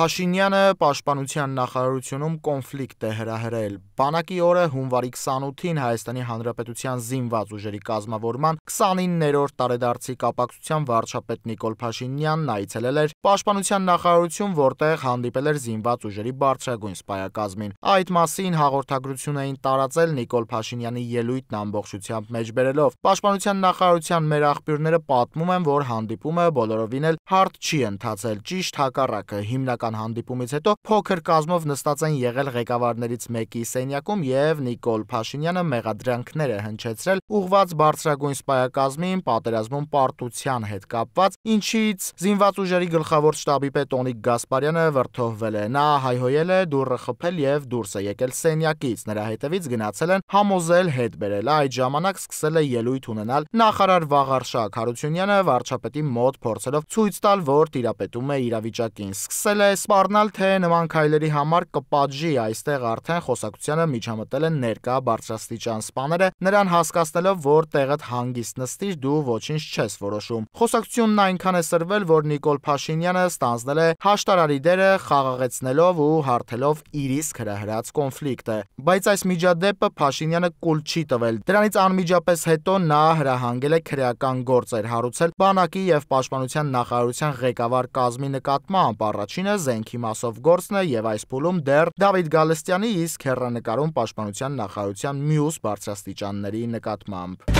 Փաշինյանը պաշտպանության նախարարությունում կոնֆլիկտ է հրահրել։ Բանակի օրը հունվարի 28-ին Հայաստանի Հանրապետության զինված ուժերի կազմավորման 29-րդ տարեդարձի կապակցությամբ վարչապետ Նիկոլ Փաշինյանն այցելել էր պաշտպանության նախարարություն, որտեղ հանդիպել էր զինված ուժերի բարձրագույն սպայակազմին։ Այդ մասին հաղորդագրություն էին տարածել Նիկոլ Փաշինյանի ելույթն ամբողջությամբ մեջբերելով։ Պաշտպանության նախարարության մեր աղբյուրները պատմում են, որ հանդիպումը բոլորովին էլ հարթ չի ընթացել, ճիշտ հակառակը։ Հիմնական նախագահական հանդիպումից հետո փոքր կազմով նստած են եղել ղեկավարներից մեկի սենյակում եւ Նիկոլ Փաշինյանը մեղադրանքներ է հնչեցրել ուղված բարձրագույն սպայակազմին պատերազմում պարտության հետ կապված, ինչից զինված ուժերի գլխավոր շտաբի պետ Օնիկ Գասպարյանը վրթովվել է։ Նա հայհոյել է, դուրը խփել եւ դուրս է եկել սենյակից։ Նրա հետևից գնացել են համոզել հետ բերել։ Այդ ժամանակ սկսել է ելույթ ունենալ նախարար Վաղար Շահ Հարությունյանը վարչապետի մոտ փորձելով ցույց տալ, որ տիրապետում է իրավիճակին։ Սկսել է սպառնալ, թե նման քայլերի համար կպատժի, այստեղ արդեն խոսակցությանը միջամտել են ներկա բարձրաստիճան սպաները, նրան հասկացնելով, որ տեղդ հանգիստ նստիր, դու ոչինչ չես որոշում։ Խոսակցությունն այնքան է սրվել, որ Նիկոլ Փաշինյանը ստանձնել է հաշտարարի դերը խաղաղեցնելով ու հարթելով իրիսկ հրահրած կոնֆլիկտը։ Բայց այս միջադեպը Փաշինյանը կուլ չի տվել։ Դրանից անմիջապես հետո նա հրահանգել է քրեական գործեր հարուցել բանակի եւ պաշտպանության նախարարության ղեկավար կազմի նկատմամբ առաջինը զենքի մասով գործն է եւ այս փուլում դեռ Դավիթ Գալստյանի իսկ հերրանկարում պաշտպանության նախարարության մյուս բարձրաստիճանների նկատմամբ։